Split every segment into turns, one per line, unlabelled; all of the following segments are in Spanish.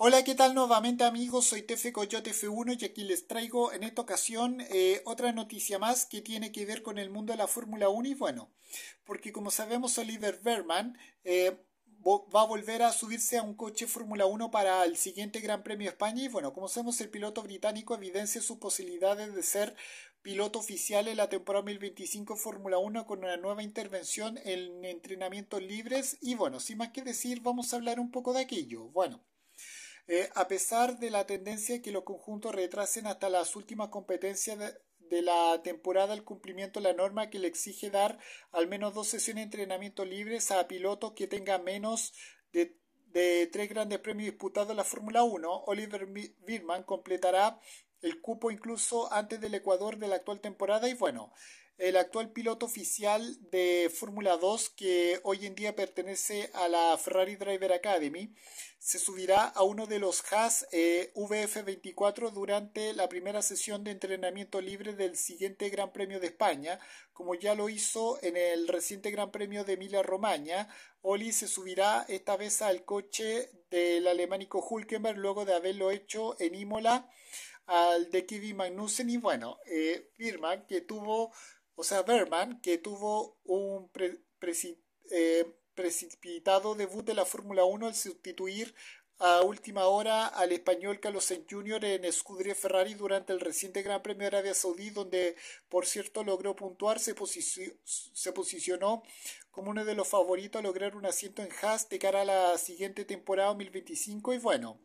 Hola, ¿qué tal nuevamente amigos? Soy Tefe Coyote F1 y aquí les traigo en esta ocasión eh, otra noticia más que tiene que ver con el mundo de la Fórmula 1 y bueno, porque como sabemos Oliver Berman eh, va a volver a subirse a un coche Fórmula 1 para el siguiente Gran Premio España y bueno, como sabemos el piloto británico evidencia sus posibilidades de ser piloto oficial en la temporada 2025 Fórmula 1 con una nueva intervención en entrenamientos libres y bueno, sin más que decir, vamos a hablar un poco de aquello. Bueno. Eh, a pesar de la tendencia que los conjuntos retrasen hasta las últimas competencias de, la temporada el cumplimiento de la norma que le exige dar al menos dos sesiones de entrenamiento libres a pilotos que tengan menos de, de tres grandes premios disputados en la Fórmula 1. Oliver Birman completará el cupo incluso antes del Ecuador de la actual temporada y bueno, el actual piloto oficial de Fórmula 2 que hoy en día pertenece a la Ferrari Driver Academy, se subirá a uno de los Haas eh, VF24 durante la primera sesión de entrenamiento libre del siguiente Gran Premio de España, como ya lo hizo en el reciente Gran Premio de Emilia-Romagna. Oli se subirá esta vez al coche del alemánico Hulkenberg luego de haberlo hecho en Imola al de Kevin Magnussen y bueno, eh, firma que tuvo o sea, Berman, que tuvo un eh, precipitado debut de la Fórmula 1 al sustituir a última hora al español Carlos Sainz Jr. en Scuderia Ferrari durante el reciente Gran Premio de Arabia Saudí, donde por cierto logró puntuar, se, se posicionó como uno de los favoritos a lograr un asiento en Haas de cara a la siguiente temporada 2025 y bueno,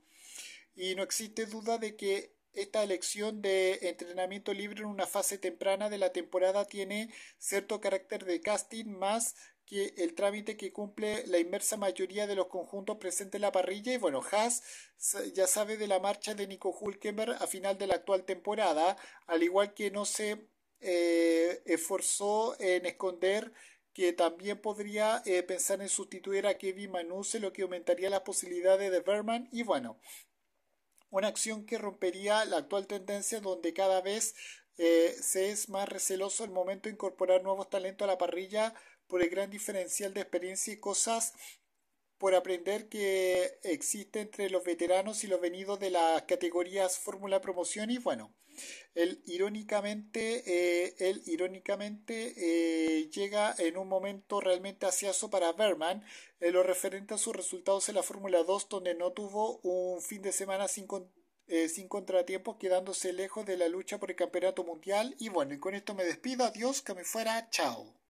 y no existe duda de que esta elección de entrenamiento libre en una fase temprana de la temporada tiene cierto carácter de casting más que el trámite que cumple la inmersa mayoría de los conjuntos presentes en la parrilla y bueno, Haas ya sabe de la marcha de Nico Hulkenberg a final de la actual temporada, al igual que no se eh, esforzó en esconder que también podría eh, pensar en sustituir a Kevin Manuse, lo que aumentaría las posibilidades de Berman y bueno, una acción que rompería la actual tendencia donde cada vez eh, se es más receloso el momento de incorporar nuevos talentos a la parrilla por el gran diferencial de experiencia y cosas por aprender que existe entre los veteranos y los venidos de las categorías Fórmula Promoción y bueno, él irónicamente, eh, irónicamente eh, llega en un momento realmente aciaso para Berman en eh, lo referente a sus resultados en la Fórmula 2 donde no tuvo un fin de semana sin, sin contratiempos quedándose lejos de la lucha por el campeonato mundial y bueno, y con esto me despido, adiós, que me fuera, chao.